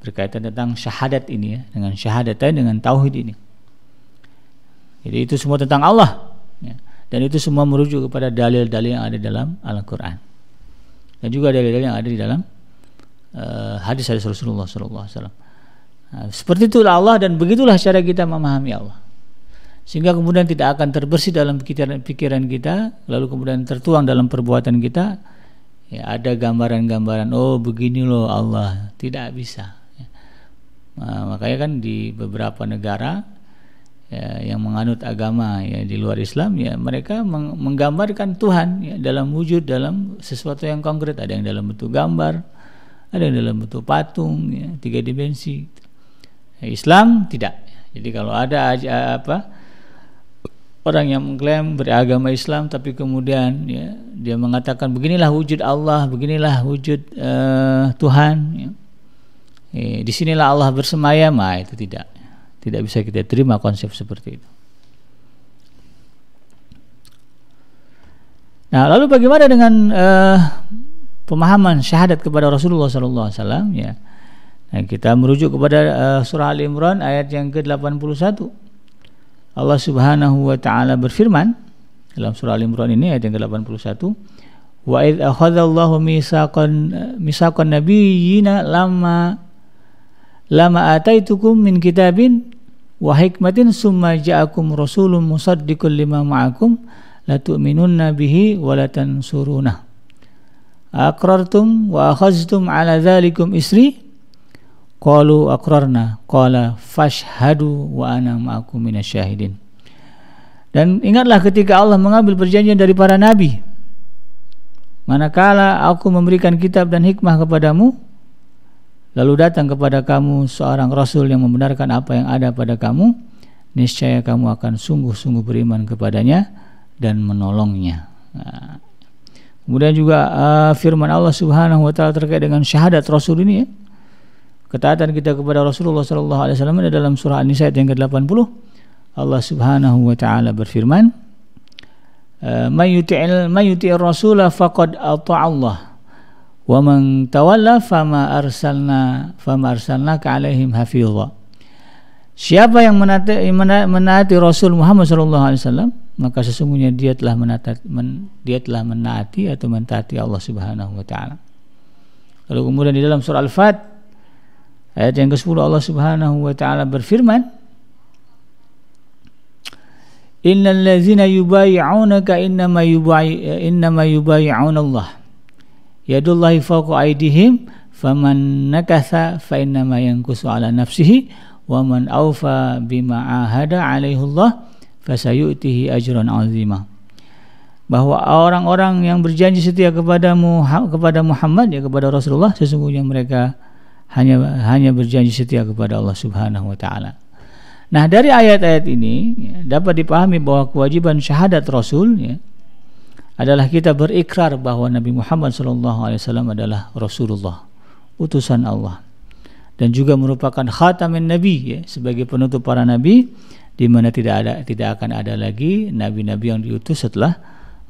berkaitan tentang syahadat ini ya, dengan syahadat ini dengan tauhid ini. Jadi itu semua tentang Allah ya. dan itu semua merujuk kepada dalil-dalil yang ada dalam Al-Qur'an. Dan juga dalil-dalil yang ada di dalam uh, hadis-hadis Rasulullah sallallahu alaihi wasallam. Nah, seperti itulah Allah dan begitulah cara kita memahami Allah. Sehingga kemudian tidak akan terbersih dalam pikiran, pikiran kita, lalu kemudian tertuang dalam perbuatan kita. Ya, ada gambaran-gambaran, oh begini loh Allah, tidak bisa. Ya. Nah, makanya kan di beberapa negara ya, yang menganut agama ya di luar Islam ya mereka menggambarkan Tuhan ya, dalam wujud dalam sesuatu yang konkret ada yang dalam bentuk gambar ada yang dalam bentuk patung ya, tiga dimensi gitu. Islam tidak. Jadi kalau ada apa orang yang mengklaim beragama Islam tapi kemudian ya, dia mengatakan beginilah wujud Allah, beginilah wujud uh, Tuhan. Ya. Eh, disinilah Allah bersemayam, nah, itu tidak, tidak bisa kita terima konsep seperti itu. Nah, lalu bagaimana dengan uh, pemahaman syahadat kepada Rasulullah SAW? Ya, Nah, kita merujuk kepada uh, surah Al Imran ayat yang ke-81. Allah Subhanahu wa taala berfirman dalam surah Al Imran ini ayat yang ke-81, "Wa id Allahu misaqan misaqan nabiyyina lama lama ataitukum min kitabin wa hikmatin summa ja'akum rasulun musaddiqun lima ma'akum la tu'minunna bihi wa la tansurunah." Aqrartum wa akhaztum ala dhalikum isri Qalu akrarna qala fashhadu wa ana ma'akum minasyahidin. Dan ingatlah ketika Allah mengambil perjanjian dari para nabi. Manakala aku memberikan kitab dan hikmah kepadamu, lalu datang kepada kamu seorang rasul yang membenarkan apa yang ada pada kamu, niscaya kamu akan sungguh-sungguh beriman kepadanya dan menolongnya. Nah. Kemudian juga uh, firman Allah Subhanahu wa taala terkait dengan syahadat rasul ini ya ketaatan kita kepada Rasulullah sallallahu alaihi wasallam ada dalam surah An-Nisa ayat yang ke-80 Allah Subhanahu wa taala berfirman eh, may yuti'il may yuti'ir rasula faqad ata'a Allah wa man tawalla fama arsalna fama alaihim Siapa yang menaati, menaati Rasul Muhammad sallallahu alaihi wasallam maka sesungguhnya dia telah menaati men, dia telah menaati atau mentaati Allah Subhanahu wa taala. Lalu kemudian di dalam surah Al-Fat Ayat yang ke-10 Allah Subhanahu wa taala berfirman Innal ladzina yubayyi'unaka innama yubayi innama yubayi'una Allah yadullahi fawqa aydihim faman nakatha fa innama yankusu ala nafsihi wa man awfa bima ahada alaihi Allah fasayu'tihi ajran azima bahwa orang-orang yang berjanji setia kepadamu kepada Muhammad ya kepada Rasulullah sesungguhnya mereka hanya hanya berjanji setia kepada Allah Subhanahu wa taala. Nah, dari ayat-ayat ini ya, dapat dipahami bahwa kewajiban syahadat Rasul ya, adalah kita berikrar bahwa Nabi Muhammad SAW adalah Rasulullah, utusan Allah, dan juga merupakan khatamin Nabi ya, sebagai penutup para Nabi, di mana tidak ada tidak akan ada lagi Nabi-Nabi yang diutus setelah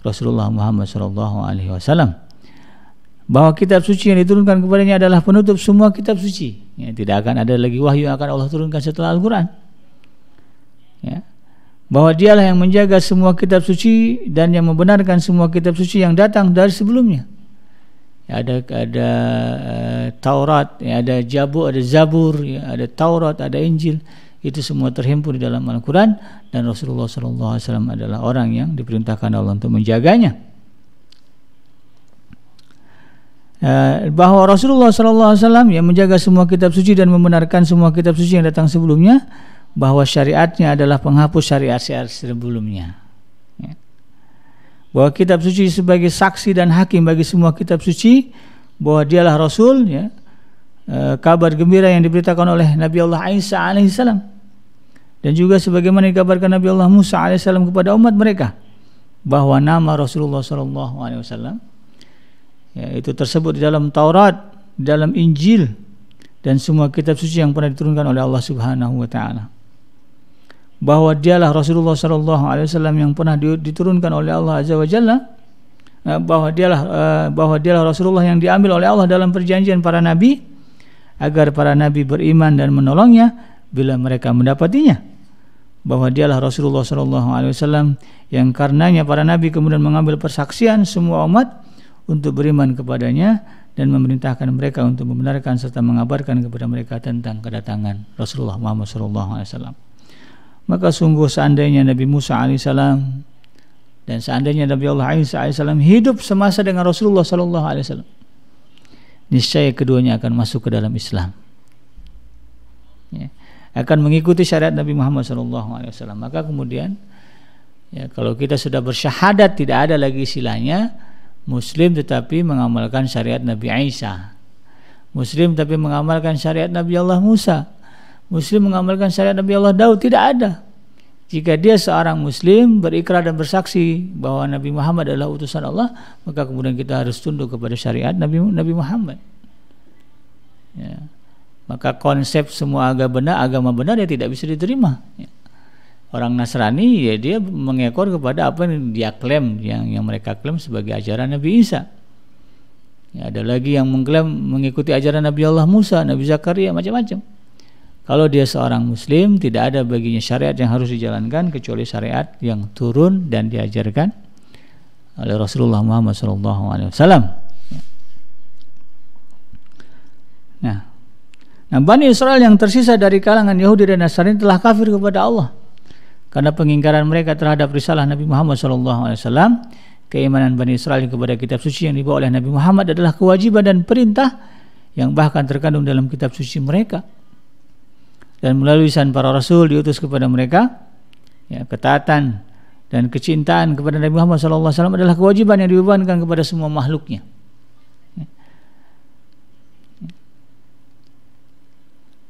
Rasulullah Muhammad SAW bahwa kitab suci yang diturunkan kepadanya adalah penutup semua kitab suci. Ya, tidak akan ada lagi wahyu yang akan Allah turunkan setelah Al-Quran. Ya. Bahwa dialah yang menjaga semua kitab suci dan yang membenarkan semua kitab suci yang datang dari sebelumnya. Ya, ada ada uh, Taurat, ya, ada Jabur, ada Zabur, ya, ada Taurat, ada Injil. Itu semua terhimpun di dalam Al-Quran dan Rasulullah SAW adalah orang yang diperintahkan Allah untuk menjaganya. Eh, bahwa Rasulullah SAW yang menjaga semua kitab suci dan membenarkan semua kitab suci yang datang sebelumnya bahwa syariatnya adalah penghapus syariat syariat sebelumnya ya. bahwa kitab suci sebagai saksi dan hakim bagi semua kitab suci bahwa dialah Rasul ya eh, kabar gembira yang diberitakan oleh Nabi Allah Isa alaihissalam dan juga sebagaimana dikabarkan Nabi Allah Musa alaihissalam kepada umat mereka bahwa nama Rasulullah saw ya, itu tersebut di dalam Taurat di dalam Injil dan semua kitab suci yang pernah diturunkan oleh Allah Subhanahu wa taala bahwa dialah Rasulullah sallallahu alaihi wasallam yang pernah diturunkan oleh Allah azza wa jalla ya, bahwa dialah eh, bahwa dialah Rasulullah yang diambil oleh Allah dalam perjanjian para nabi agar para nabi beriman dan menolongnya bila mereka mendapatinya bahwa dialah Rasulullah sallallahu alaihi wasallam yang karenanya para nabi kemudian mengambil persaksian semua umat untuk beriman kepadanya dan memerintahkan mereka untuk membenarkan serta mengabarkan kepada mereka tentang kedatangan Rasulullah Muhammad SAW. Maka sungguh seandainya Nabi Musa alaihissalam dan seandainya Nabi Allah Isa alaihissalam hidup semasa dengan Rasulullah SAW, niscaya keduanya akan masuk ke dalam Islam. Ya. Akan mengikuti syariat Nabi Muhammad SAW. Maka kemudian ya, kalau kita sudah bersyahadat tidak ada lagi istilahnya Muslim tetapi mengamalkan syariat Nabi Isa. Muslim tapi mengamalkan syariat Nabi Allah Musa. Muslim mengamalkan syariat Nabi Allah Daud tidak ada. Jika dia seorang muslim berikrar dan bersaksi bahwa Nabi Muhammad adalah utusan Allah, maka kemudian kita harus tunduk kepada syariat Nabi Nabi Muhammad. Ya. Maka konsep semua agama benar, agama benar ya tidak bisa diterima. Ya orang Nasrani ya dia mengekor kepada apa yang dia klaim yang yang mereka klaim sebagai ajaran Nabi Isa ya, ada lagi yang mengklaim mengikuti ajaran Nabi Allah Musa Nabi Zakaria macam-macam kalau dia seorang muslim tidak ada baginya syariat yang harus dijalankan kecuali syariat yang turun dan diajarkan oleh Rasulullah Muhammad SAW nah Nah, Bani Israel yang tersisa dari kalangan Yahudi dan Nasrani telah kafir kepada Allah karena pengingkaran mereka terhadap risalah Nabi Muhammad SAW keimanan Bani Israel kepada kitab suci yang dibawa oleh Nabi Muhammad adalah kewajiban dan perintah yang bahkan terkandung dalam kitab suci mereka dan melalui san para rasul diutus kepada mereka ya, ketaatan dan kecintaan kepada Nabi Muhammad SAW adalah kewajiban yang dibebankan kepada semua makhluknya ya.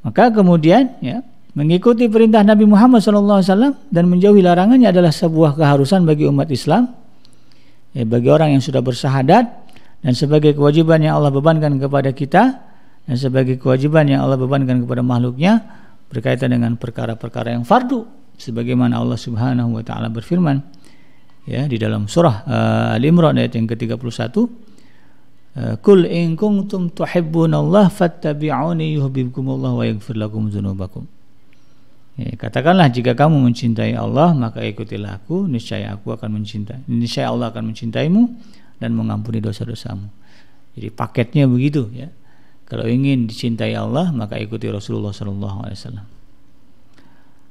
maka kemudian ya Mengikuti perintah Nabi Muhammad SAW dan menjauhi larangannya adalah sebuah keharusan bagi umat Islam, ya, bagi orang yang sudah bersahadat, dan sebagai kewajiban yang Allah bebankan kepada kita, dan sebagai kewajiban yang Allah bebankan kepada makhluknya berkaitan dengan perkara-perkara yang fardu, sebagaimana Allah Subhanahu wa Ta'ala berfirman ya di dalam surah uh, eh, Al-Imran ayat yang ke-31 Kul eh, in kuntum tuhibbunallaha fattabi'uni yuhibbukumullahu wa yaghfir lakum dzunubakum Ya, katakanlah jika kamu mencintai Allah maka ikutilah aku niscaya aku akan mencintai niscaya Allah akan mencintaimu dan mengampuni dosa-dosamu. Jadi paketnya begitu ya. Kalau ingin dicintai Allah maka ikuti Rasulullah SAW.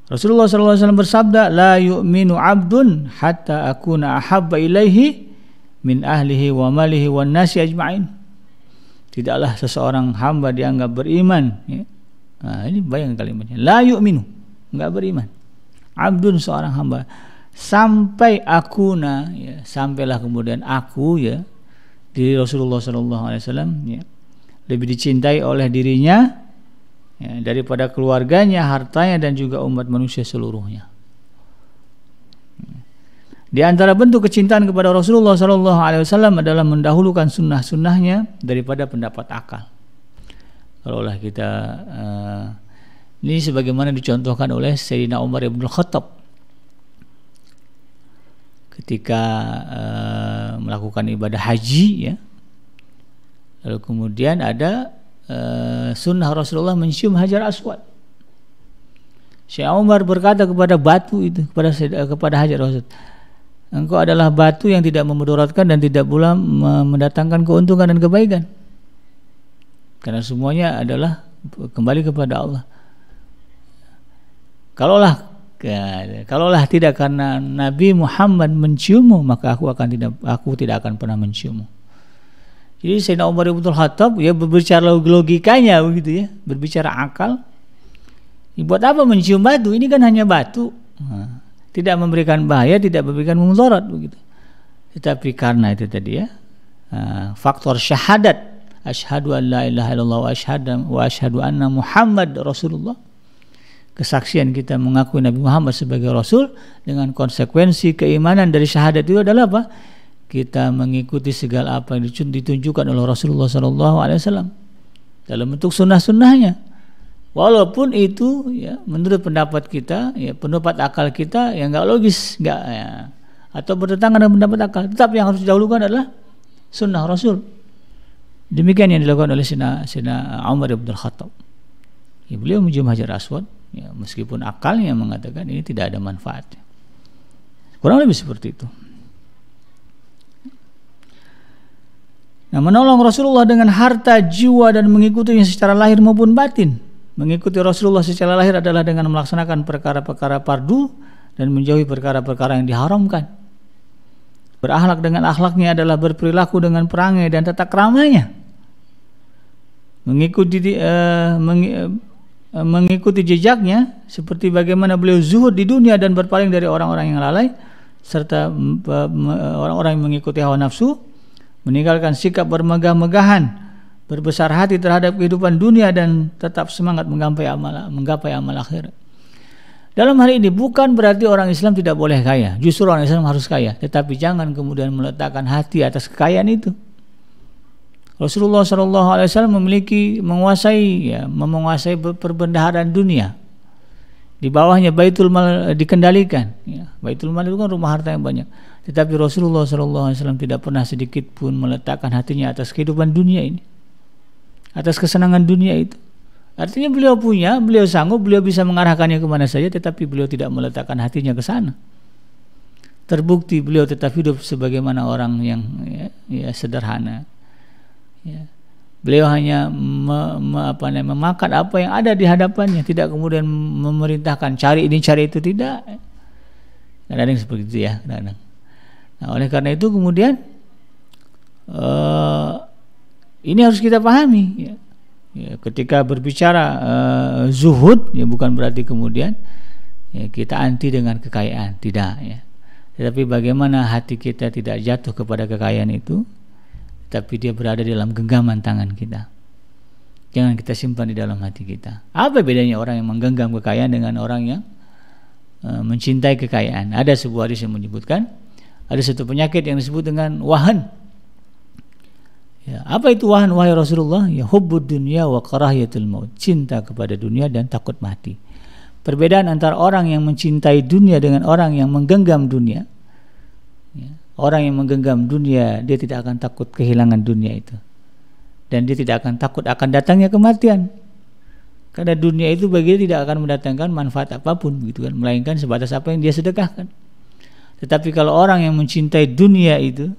Rasulullah SAW Alaihi Wasallam bersabda, la yu'minu aku na akuna ahabba ilaihi min ahlihi wa malihi wa nasi ajma'in. Tidaklah seseorang hamba dianggap beriman. Ya. Nah, ini bayang kalimatnya. La yu'minu nggak beriman abdun seorang hamba sampai akuna ya sampailah kemudian aku ya di Rasulullah Shallallahu Alaihi Wasallam ya lebih dicintai oleh dirinya ya, daripada keluarganya hartanya dan juga umat manusia seluruhnya di antara bentuk kecintaan kepada Rasulullah Shallallahu Alaihi Wasallam adalah mendahulukan sunnah-sunnahnya daripada pendapat akal. Kalaulah kita uh, ini sebagaimana dicontohkan oleh Sayyidina Umar ibn Khattab ketika uh, melakukan ibadah haji ya. Lalu kemudian ada uh, sunnah Rasulullah mencium hajar aswad. Syekh Umar berkata kepada batu itu kepada eh, kepada hajar aswad, engkau adalah batu yang tidak memudaratkan dan tidak pula mendatangkan keuntungan dan kebaikan. Karena semuanya adalah kembali kepada Allah. Kalaulah kalaulah tidak karena Nabi Muhammad menciummu maka aku akan tidak aku tidak akan pernah menciummu. Jadi Sayyidina Umar bin Khattab ya berbicara logikanya begitu ya, berbicara akal. buat apa mencium batu? Ini kan hanya batu. tidak memberikan bahaya, tidak memberikan mudarat begitu. Tetapi karena itu tadi ya, faktor syahadat asyhadu an la ilaha illallah wa asyhadu wa asyhadu anna Muhammad Rasulullah kesaksian kita mengakui Nabi Muhammad sebagai Rasul dengan konsekuensi keimanan dari syahadat itu adalah apa? Kita mengikuti segala apa yang ditunjukkan oleh Rasulullah SAW dalam bentuk sunnah-sunnahnya. Walaupun itu ya menurut pendapat kita, ya pendapat akal kita yang nggak logis, nggak ya, atau bertentangan dengan pendapat akal. Tetap yang harus didahulukan adalah sunnah Rasul. Demikian yang dilakukan oleh Sina, Sina Umar bin Khattab. Ya, beliau mencium Hajar Aswad, ya, meskipun akalnya mengatakan ini tidak ada manfaat kurang lebih seperti itu Nah, menolong Rasulullah dengan harta, jiwa dan mengikutinya secara lahir maupun batin. Mengikuti Rasulullah secara lahir adalah dengan melaksanakan perkara-perkara pardu dan menjauhi perkara-perkara yang diharamkan. Berakhlak dengan akhlaknya adalah berperilaku dengan perangai dan tata keramanya. Mengikuti uh, Eh, mengikuti jejaknya seperti bagaimana beliau zuhud di dunia dan berpaling dari orang-orang yang lalai serta eh, eh, orang-orang yang mengikuti hawa nafsu meninggalkan sikap bermegah-megahan berbesar hati terhadap kehidupan dunia dan tetap semangat menggapai amal menggapai amal akhir. Dalam hal ini bukan berarti orang Islam tidak boleh kaya, justru orang Islam harus kaya, tetapi jangan kemudian meletakkan hati atas kekayaan itu. Rasulullah Shallallahu Alaihi Wasallam memiliki menguasai ya menguasai perbendaharaan dunia di bawahnya baitul mal dikendalikan ya. baitul mal itu kan rumah harta yang banyak tetapi Rasulullah Shallallahu Alaihi Wasallam tidak pernah sedikit pun meletakkan hatinya atas kehidupan dunia ini atas kesenangan dunia itu artinya beliau punya beliau sanggup beliau bisa mengarahkannya kemana saja tetapi beliau tidak meletakkan hatinya ke sana terbukti beliau tetap hidup sebagaimana orang yang ya, ya sederhana ya. beliau hanya me, me, apa namanya, memakan apa yang ada di hadapannya tidak kemudian memerintahkan cari ini cari itu tidak kadang-kadang seperti itu ya kadang-kadang nah oleh karena itu kemudian uh, ini harus kita pahami ya. Ya, ketika berbicara uh, zuhud ya bukan berarti kemudian ya, kita anti dengan kekayaan tidak ya tetapi bagaimana hati kita tidak jatuh kepada kekayaan itu tapi dia berada di dalam genggaman tangan kita. Jangan kita simpan di dalam hati kita. Apa bedanya orang yang menggenggam kekayaan dengan orang yang e, mencintai kekayaan? Ada sebuah hadis yang menyebutkan ada satu penyakit yang disebut dengan wahan. Ya, apa itu wahan wahai Rasulullah? Ya hubbud dunya wa karahiyatul maut. Cinta kepada dunia dan takut mati. Perbedaan antara orang yang mencintai dunia dengan orang yang menggenggam dunia Orang yang menggenggam dunia, dia tidak akan takut kehilangan dunia itu. Dan dia tidak akan takut akan datangnya kematian. Karena dunia itu bagi dia tidak akan mendatangkan manfaat apapun gitu kan, melainkan sebatas apa yang dia sedekahkan. Tetapi kalau orang yang mencintai dunia itu,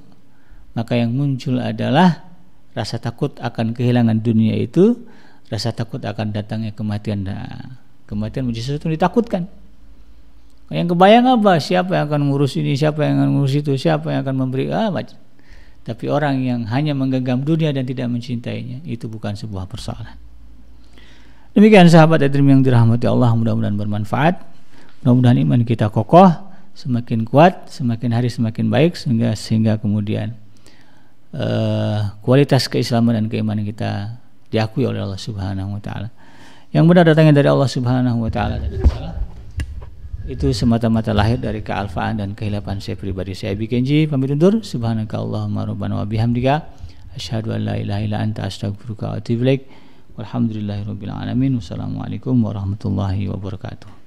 maka yang muncul adalah rasa takut akan kehilangan dunia itu, rasa takut akan datangnya kematian. Nah, kematian menjadi sesuatu yang ditakutkan. Yang kebayang apa? Siapa yang akan ngurus ini? Siapa yang akan ngurus itu? Siapa yang akan memberi? Ah, Tapi orang yang hanya menggenggam dunia dan tidak mencintainya, itu bukan sebuah persoalan. Demikian sahabat Edrim yang dirahmati Allah, mudah-mudahan bermanfaat. Mudah-mudahan iman kita kokoh, semakin kuat, semakin hari semakin baik, sehingga sehingga kemudian uh, kualitas keislaman dan keimanan kita diakui oleh Allah Subhanahu wa taala. Yang benar datangnya dari Allah Subhanahu wa taala dan salah itu semata-mata lahir dari kealfaan dan kehilapan saya pribadi. Saya Bikenji pamit undur. Subhanakallahumma rabbana wa bihamdika asyhadu an la ilaha illa anta astaghfiruka wa atubu ilaik. Walhamdulillahirabbil alamin. Wassalamualaikum warahmatullahi wabarakatuh.